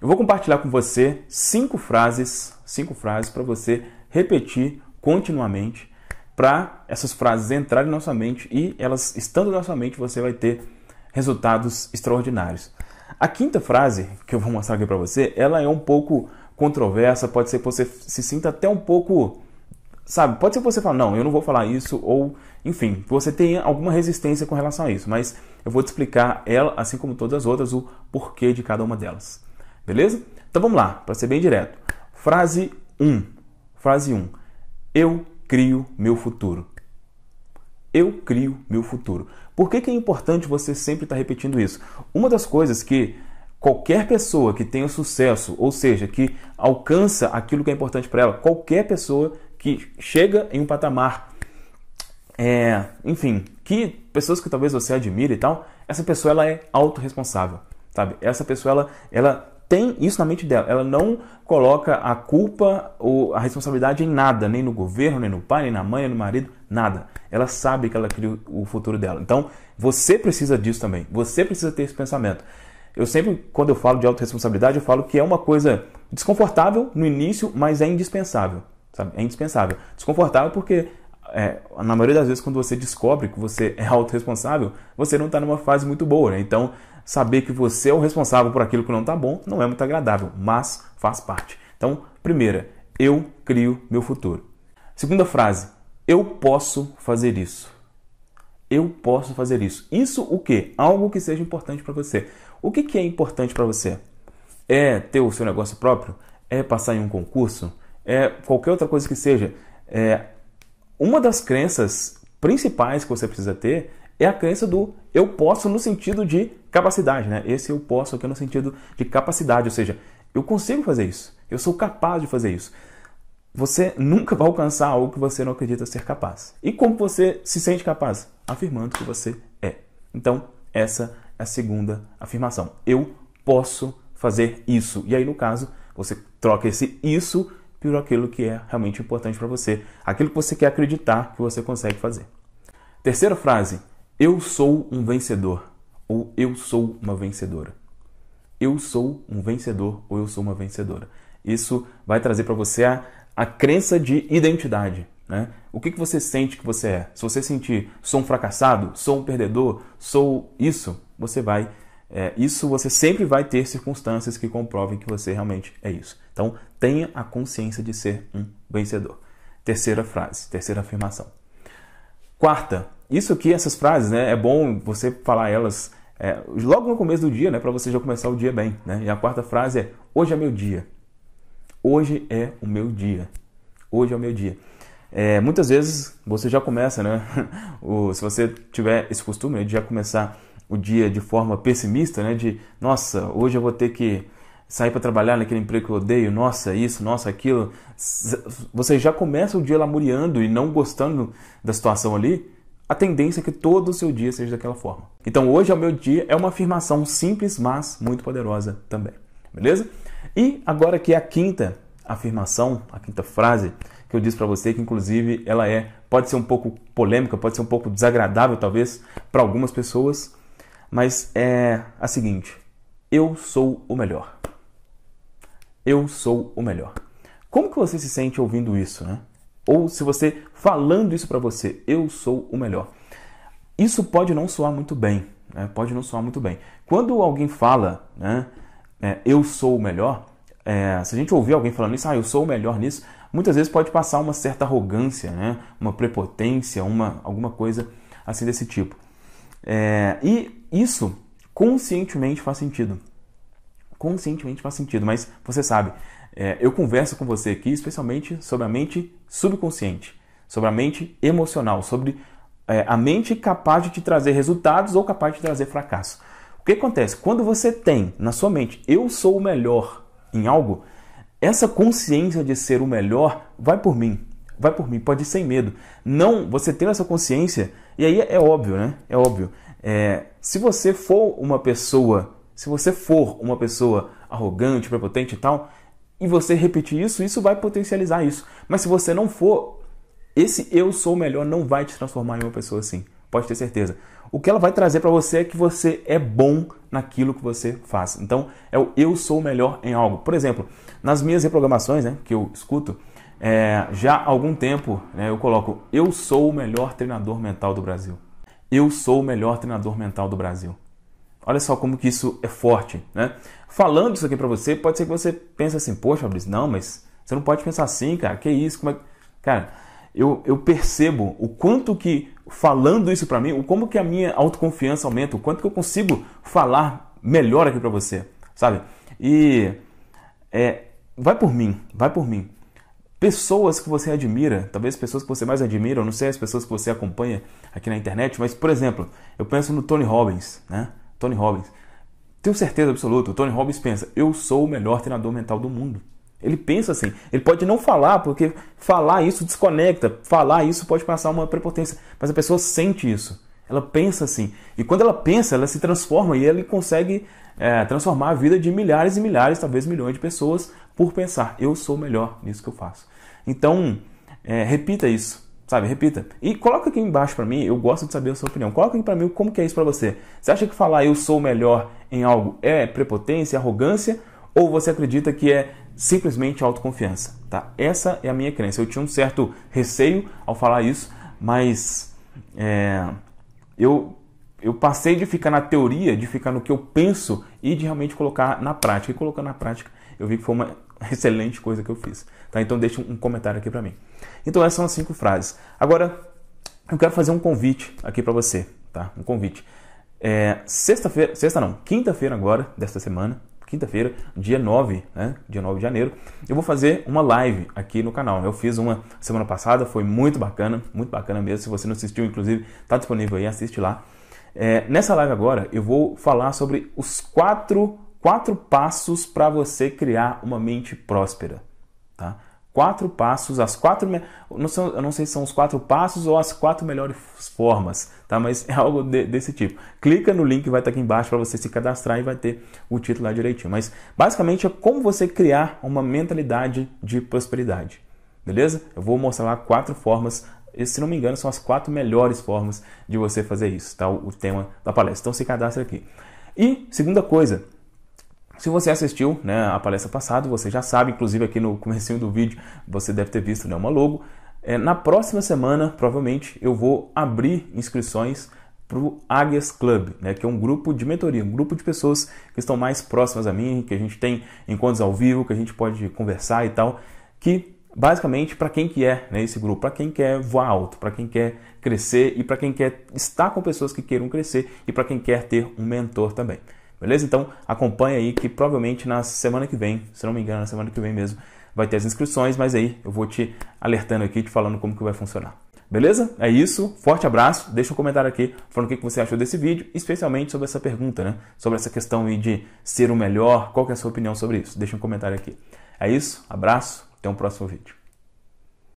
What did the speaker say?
Eu vou compartilhar com você cinco frases, cinco frases para você repetir continuamente, para essas frases entrarem na sua mente e elas estando na sua mente você vai ter resultados extraordinários. A quinta frase que eu vou mostrar aqui para você, ela é um pouco controversa, pode ser que você se sinta até um pouco, sabe? Pode ser que você fale, não, eu não vou falar isso, ou enfim, você tenha alguma resistência com relação a isso, mas eu vou te explicar ela, assim como todas as outras, o porquê de cada uma delas. Beleza? Então vamos lá, para ser bem direto. Frase 1. Frase 1. Eu crio meu futuro. Eu crio meu futuro. Por que, que é importante você sempre estar tá repetindo isso? Uma das coisas que qualquer pessoa que tenha sucesso, ou seja, que alcança aquilo que é importante para ela, qualquer pessoa que chega em um patamar, é, enfim, que pessoas que talvez você admire e tal, essa pessoa ela é autorresponsável, sabe? Essa pessoa ela, ela tem isso na mente dela. Ela não coloca a culpa ou a responsabilidade em nada, nem no governo, nem no pai, nem na mãe, nem no marido, nada. Ela sabe que ela cria o futuro dela. Então, você precisa disso também. Você precisa ter esse pensamento. Eu sempre, quando eu falo de autorresponsabilidade, eu falo que é uma coisa desconfortável no início, mas é indispensável. Sabe? É indispensável. Desconfortável porque é, na maioria das vezes, quando você descobre que você é autorresponsável, você não está numa fase muito boa. Né? Então, saber que você é o responsável por aquilo que não está bom não é muito agradável, mas faz parte. Então, primeira, eu crio meu futuro. Segunda frase, eu posso fazer isso. Eu posso fazer isso. Isso o quê? Algo que seja importante para você. O que, que é importante para você? É ter o seu negócio próprio? É passar em um concurso? É qualquer outra coisa que seja? É, uma das crenças principais que você precisa ter é a crença do eu posso no sentido de capacidade, né? Esse eu posso aqui no sentido de capacidade, ou seja, eu consigo fazer isso, eu sou capaz de fazer isso. Você nunca vai alcançar algo que você não acredita ser capaz. E como você se sente capaz? Afirmando que você é. Então, essa é a segunda afirmação. Eu posso fazer isso. E aí, no caso, você troca esse isso por aquilo que é realmente importante para você, aquilo que você quer acreditar que você consegue fazer. Terceira frase, eu sou um vencedor ou eu sou uma vencedora. Eu sou um vencedor ou eu sou uma vencedora. Isso vai trazer para você a, a crença de identidade. Né? O que, que você sente que você é? Se você sentir sou um fracassado, sou um perdedor, sou isso, você vai. É, isso você sempre vai ter circunstâncias que comprovem que você realmente é isso. Então tenha a consciência de ser um vencedor. Terceira frase, terceira afirmação. Quarta, isso aqui, essas frases, né? É bom você falar elas é, logo no começo do dia, né? Para você já começar o dia bem, né? E a quarta frase é: hoje é meu dia. Hoje é o meu dia. Hoje é o meu dia. É, muitas vezes você já começa, né? o, se você tiver esse costume né, de já começar o dia de forma pessimista, né? De nossa, hoje eu vou ter que sair para trabalhar naquele emprego que eu odeio, nossa, isso, nossa, aquilo. Você já começa o dia lamuriando e não gostando da situação ali a tendência é que todo o seu dia seja daquela forma. Então, hoje é o meu dia é uma afirmação simples, mas muito poderosa também. Beleza? E agora que é a quinta afirmação, a quinta frase que eu disse para você, que inclusive ela é pode ser um pouco polêmica, pode ser um pouco desagradável talvez para algumas pessoas, mas é a seguinte: eu sou o melhor. Eu sou o melhor. Como que você se sente ouvindo isso, né? Ou se você falando isso para você, eu sou o melhor. Isso pode não soar muito bem, né? pode não soar muito bem. Quando alguém fala, né, é, eu sou o melhor, é, se a gente ouvir alguém falando isso, ah, eu sou o melhor nisso, muitas vezes pode passar uma certa arrogância, né? uma prepotência, uma, alguma coisa assim desse tipo. É, e isso conscientemente faz sentido conscientemente faz sentido, mas você sabe, é, eu converso com você aqui especialmente sobre a mente subconsciente, sobre a mente emocional, sobre é, a mente capaz de te trazer resultados ou capaz de trazer fracasso. O que acontece? Quando você tem na sua mente eu sou o melhor em algo, essa consciência de ser o melhor vai por mim. Vai por mim, pode ir sem medo. Não, você tem essa consciência, e aí é óbvio, né? É óbvio. É, se você for uma pessoa se você for uma pessoa arrogante, prepotente e tal, e você repetir isso, isso vai potencializar isso. Mas se você não for, esse eu sou o melhor não vai te transformar em uma pessoa assim. Pode ter certeza. O que ela vai trazer para você é que você é bom naquilo que você faz. Então, é o eu sou o melhor em algo. Por exemplo, nas minhas reprogramações, né, que eu escuto, é, já há algum tempo né, eu coloco eu sou o melhor treinador mental do Brasil. Eu sou o melhor treinador mental do Brasil. Olha só como que isso é forte, né? Falando isso aqui para você, pode ser que você pense assim, poxa, Fabrício, não, mas você não pode pensar assim, cara, que isso, como é... Cara, eu, eu percebo o quanto que, falando isso para mim, o como que a minha autoconfiança aumenta, o quanto que eu consigo falar melhor aqui para você, sabe? E é, vai por mim, vai por mim. Pessoas que você admira, talvez pessoas que você mais admira, eu não sei as pessoas que você acompanha aqui na internet, mas, por exemplo, eu penso no Tony Robbins, né? Tony Robbins. Tenho certeza absoluta, o Tony Robbins pensa, eu sou o melhor treinador mental do mundo. Ele pensa assim, ele pode não falar, porque falar isso desconecta, falar isso pode passar uma prepotência, mas a pessoa sente isso, ela pensa assim. E quando ela pensa, ela se transforma e ele consegue é, transformar a vida de milhares e milhares, talvez milhões de pessoas, por pensar, eu sou melhor nisso que eu faço. Então, é, repita isso. Sabe, repita. E coloca aqui embaixo para mim, eu gosto de saber a sua opinião. Coloca aqui para mim como que é isso para você. Você acha que falar eu sou melhor em algo é prepotência, arrogância? Ou você acredita que é simplesmente autoconfiança? Tá? Essa é a minha crença. Eu tinha um certo receio ao falar isso, mas é, eu, eu passei de ficar na teoria, de ficar no que eu penso e de realmente colocar na prática. E colocar na prática, eu vi que foi uma excelente coisa que eu fiz. Tá? Então deixe um comentário aqui para mim. Então essas são as cinco frases. Agora eu quero fazer um convite aqui para você, tá? Um convite. É, sexta-feira, sexta não, quinta-feira agora desta semana, quinta-feira, dia 9, né? Dia 9 de janeiro, eu vou fazer uma live aqui no canal. Eu fiz uma semana passada, foi muito bacana, muito bacana mesmo. Se você não assistiu, inclusive, tá disponível aí, assiste lá. É, nessa live agora eu vou falar sobre os quatro quatro passos para você criar uma mente próspera, tá? Quatro passos, as quatro, me... eu, não sei, eu não sei se são os quatro passos ou as quatro melhores formas, tá? Mas é algo de, desse tipo. Clica no link que vai estar aqui embaixo para você se cadastrar e vai ter o título lá direitinho. Mas basicamente é como você criar uma mentalidade de prosperidade, beleza? Eu vou mostrar lá quatro formas se não me engano, são as quatro melhores formas de você fazer isso, tá? O tema da palestra. Então se cadastra aqui. E segunda coisa, se você assistiu né, a palestra passada, você já sabe, inclusive aqui no começo do vídeo, você deve ter visto né, uma logo. É, na próxima semana, provavelmente, eu vou abrir inscrições para o Águias Club, né, que é um grupo de mentoria, um grupo de pessoas que estão mais próximas a mim, que a gente tem encontros ao vivo, que a gente pode conversar e tal, que basicamente para quem que é né, esse grupo, para quem quer voar alto, para quem quer crescer e para quem quer estar com pessoas que queiram crescer e para quem quer ter um mentor também. Beleza? Então acompanha aí que provavelmente na semana que vem, se não me engano, na semana que vem mesmo, vai ter as inscrições, mas aí eu vou te alertando aqui, te falando como que vai funcionar. Beleza? É isso. Forte abraço. Deixa um comentário aqui falando o que você achou desse vídeo, especialmente sobre essa pergunta, né? Sobre essa questão aí de ser o melhor. Qual que é a sua opinião sobre isso? Deixa um comentário aqui. É isso. Abraço. Até o um próximo vídeo.